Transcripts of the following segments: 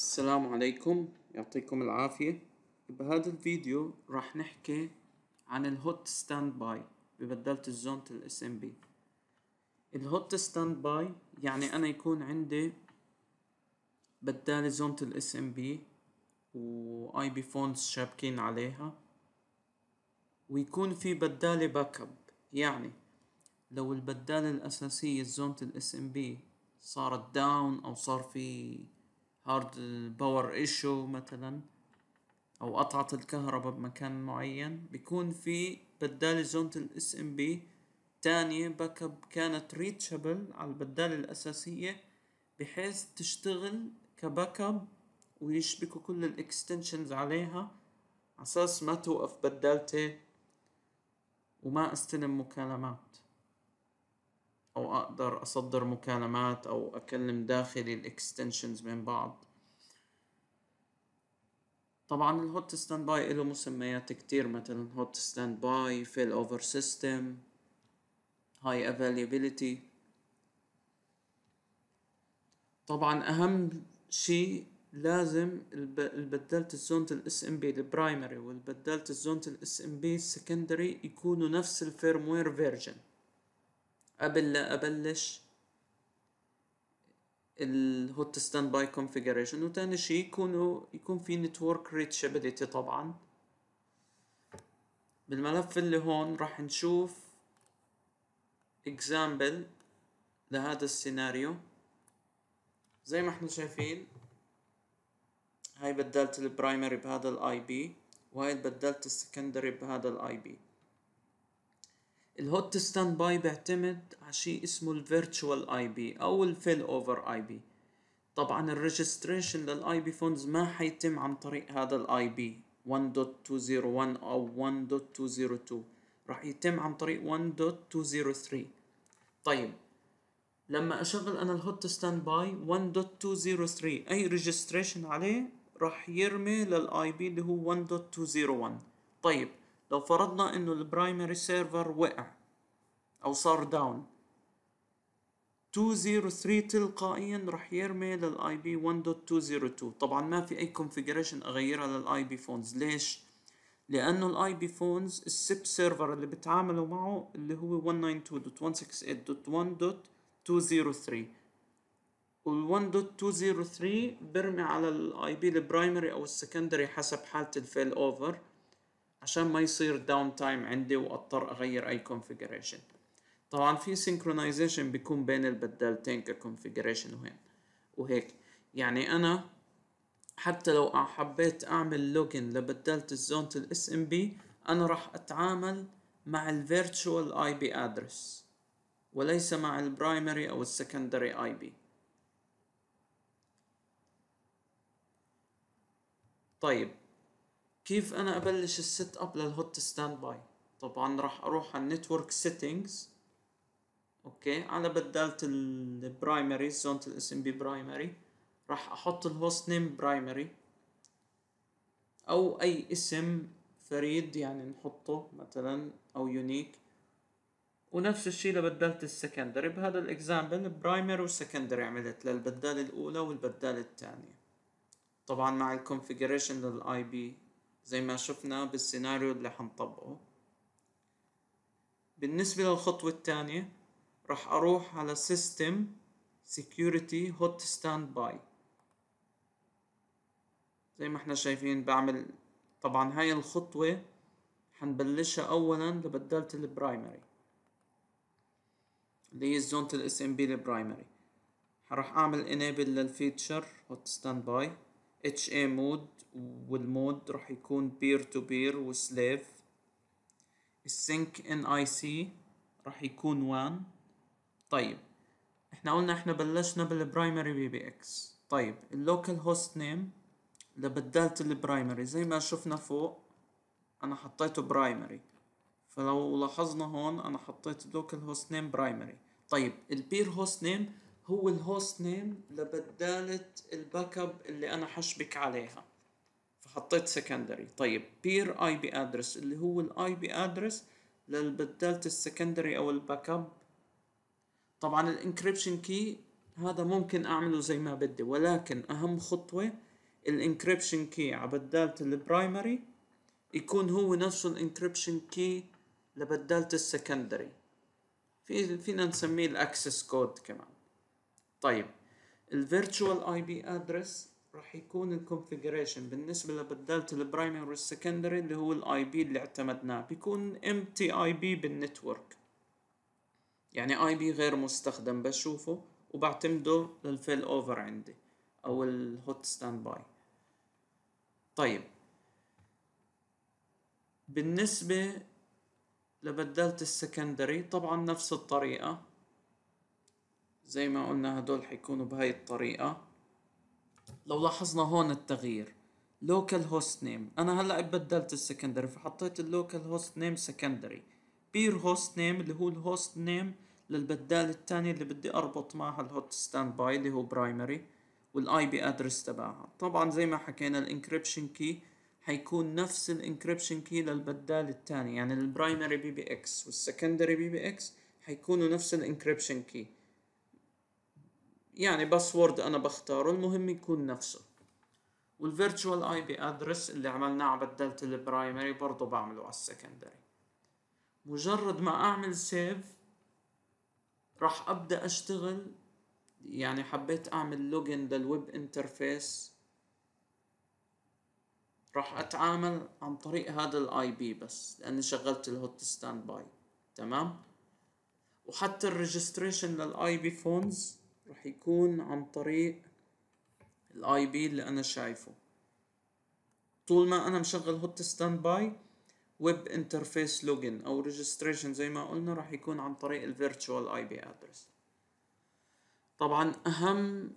السلام عليكم يعطيكم العافية بهذا الفيديو راح نحكي عن الهوت ستاند باي ببدلة الزونة الاس ام بي الهوت ستاند باي يعني انا يكون عندي بدالة زونة الاس ام بي واي بي فونز شابكين عليها ويكون في بدالة باك اب يعني لو البدالة الاساسية زونة الاس ام بي صارت داون او صار في هارد باور ايشو مثلا او قطعت الكهرباء بمكان معين بيكون في بدالة زونة الاس ام بي تانية باك اب كانت ريتشابل على البدالة الاساسية بحيث تشتغل كباك اب ويشبكوا كل الاكستنشنز عليها عساس ما توقف بدالتي وما استلم مكالمات او اقدر اصدر مكالمات او اكلم داخلي الاكستنشنز من بعض طبعا الهوت ستاند باي له مسميات كتير مثلا هوت ستاند باي فيل اوفر سيستم هاي افاليابيليتي طبعا اهم شيء لازم البدلت الزونت الاس ام بي البرايمري والبدلت الزونت الاس ام بي السكندري يكونوا نفس الفيرموير فيرجن قبل لا ابلش الهوت ستاند باي كونفيجريشن وتاني شيء يكونوا يكون في نتورك ريتشابيليتي طبعا بالملف اللي هون راح نشوف اكزامبل لهذا السيناريو زي ما احنا شايفين هاي بدلت البرايمري بهذا الاي بي وهاي بدلت السكندري بهذا الاي بي الهوت ستاند باي بيعتمد على شيء اسمه الفيرتشوال اي بي او الفيل اوفر اي بي طبعا الريجستريشن للاي بي فونز ما حيتم عن طريق هذا الاي بي 1.201 او 1.202 راح يتم عن طريق 1.203 طيب لما اشغل انا الهوت ستاند باي 1.203 اي ريجستريشن عليه راح يرمي للاي بي اللي هو 1.201 طيب لو فرضنا انه البرايمري سيرفر وقع او صار داون 203 تلقائيا راح يرمي للاي بي 1.202 طبعا ما في اي كونفجريشن اغيرها للاي بي فونز ليش لانه الاي بي فونز السيب سيرفر اللي بتعاملوا معه اللي هو 192.168.1.203 وال 1.203 برمي على الاي بي البرايمري او السكندري حسب حالة الفيل اوفر عشان ما يصير داون تايم عندي واضطر اغير اي كونفيجريشن طبعا في سينكرونايزيشن بيكون بين البدالتين كconfiguration وهين وهيك يعني انا حتى لو حبيت اعمل لوجن لبدالة الزونة الاس ام بي انا راح اتعامل مع الفيرتشوال اي بي ادرس وليس مع البرايمري او السكندري اي بي طيب كيف انا ابلش السيت اب للهوت ستاند باي طبعا راح اروح على النتورك سيتنجز اوكي على بدالة البرايمري زونت الاس ام بي برايمري راح احط الهوست نيم برايمري او اي اسم فريد يعني نحطه مثلا او يونيك ونفس الشيء لبدالة السكندري بهذا الاكزامبل برايمري وسكندري عملت للبدالة الاولى والبدالة الثانية طبعا مع الكونفيجريشن للاي بي زي ما شفنا بالسيناريو اللي حنطبقه بالنسبة للخطوة الثانية راح اروح على System Security Hot Standby زي ما احنا شايفين بعمل طبعا هاي الخطوة حنبلشها اولا لبدالة البرايمري اللي هي زونة الاس ام بي البرايمري راح اعمل enable للفيتشر hot standby اتش اي مود والمود راح يكون بير تو بير وسليف السينك ان اي سي راح يكون وان طيب احنا قلنا احنا بلشنا بالبرايمري بي بي اكس طيب اللوكال هوست نيم لبدلت البرايمري زي ما شفنا فوق انا حطيته برايمري فلو لاحظنا هون انا حطيت اللوكال هوست نيم برايمري طيب البير هوست نيم هو الهوست نيم لبدالة الباك اب اللي انا حشبك عليها فحطيت سكندري طيب بير اي بي ادرس اللي هو الاي بي ادرس للبدالة السكندري او الباك اب طبعا الانكريبشن كي هذا ممكن اعمله زي ما بدي ولكن اهم خطوة الانكريبشن كي على بدالة البرايمري يكون هو نفسه الانكريبشن كي لبدالة السكندري في فينا نسميه الاكسس كود كمان طيب ال virtual IP address راح يكون ال configuration بالنسبه لبدلت وال secondary اللي هو ال IP اللي اعتمدناه بيكون empty IP بال network بالنتورك يعني IP غير مستخدم بشوفه وبعتمده للفيل over عندي او الهوت ستاند باي طيب بالنسبه لبدلت السكندري طبعا نفس الطريقه زي ما قلنا هدول حيكونوا بهاي الطريقة لو لاحظنا هون التغيير لوكال هوست نيم انا هلا بدلت السكندري فحطيت اللوكال هوست نيم سكندري بير هوست نيم اللي هو الهوست نيم للبدال الثاني اللي بدي اربط معها الهوت ستاند باي اللي هو برايمري والاي بي ادرس تبعها طبعا زي ما حكينا الانكريبشن كي حيكون نفس الانكريبشن كي للبدال الثاني يعني البرايمري بي بي اكس والسكندري بي بي اكس حيكونوا نفس الانكريبشن كي يعني باسورد انا بختاره المهم يكون نفسه والفيرتشوال اي بي ادرس اللي عملناه بدلت البرايمري برضه بعمله على السكندري مجرد ما اعمل سيف راح ابدا اشتغل يعني حبيت اعمل لوجن للويب انترفيس راح اتعامل عن طريق هذا الاي بي بس لاني شغلت الهوت ستاند باي تمام وحتى الريجستريشن للاي بي فونز رح يكون عن طريق الاي بي اللي انا شايفه طول ما انا مشغل هوت ستاند باي ويب انترفيس لوجن او ريجستريشن زي ما قلنا راح يكون عن طريق الفيرتشوال اي بي ادرس طبعا اهم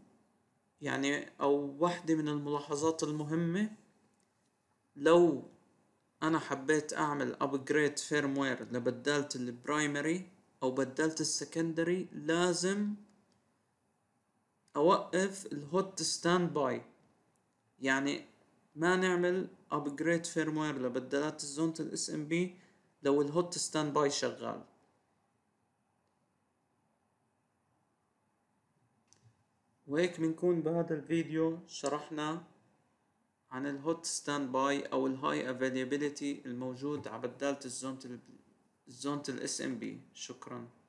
يعني او واحدة من الملاحظات المهمة لو انا حبيت اعمل ابجريد فيرموير لبدالة البرايمري او بدالة السكندري لازم اوقف الهوت ستاند باي يعني ما نعمل ابجريد فيرموير لبدلات الزونة الاس ام بي لو الهوت ستاند باي شغال وهيك بنكون بهذا الفيديو شرحنا عن الهوت ستاند باي او الهاي افيلابيليتي الموجود على بدالة الزونة الاس ام بي شكرا